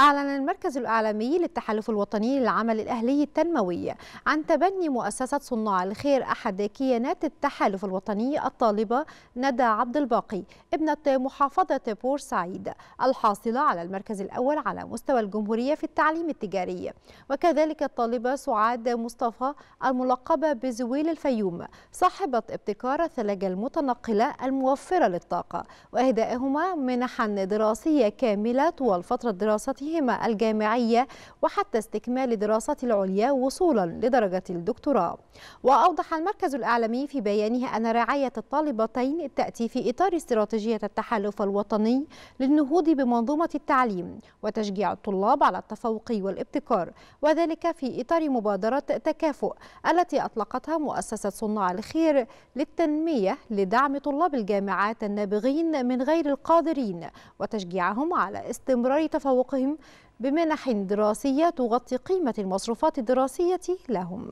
أعلن المركز الإعلامي للتحالف الوطني للعمل الأهلي التنموي عن تبني مؤسسة صناع الخير أحد كيانات التحالف الوطني الطالبة ندى عبد الباقي ابنة محافظة بورسعيد الحاصلة على المركز الأول على مستوى الجمهورية في التعليم التجاري وكذلك الطالبة سعاد مصطفى الملقبة بزويل الفيوم صاحبة ابتكار الثلاجة المتنقلة الموفرة للطاقة وإهدائهما منحا دراسية كاملة طوال فترة دراستهما دراساتهما الجامعية وحتى استكمال دراسات العليا وصولا لدرجة الدكتوراه وأوضح المركز الإعلامي في بيانه أن رعاية الطالبتين تأتي في إطار استراتيجية التحالف الوطني للنهوض بمنظومة التعليم وتشجيع الطلاب على التفوق والابتكار وذلك في إطار مبادرة تكافؤ التي أطلقتها مؤسسة صناع الخير للتنمية لدعم طلاب الجامعات النابغين من غير القادرين وتشجيعهم على استمرار تفوقهم بمنح دراسية تغطي قيمة المصروفات الدراسية لهم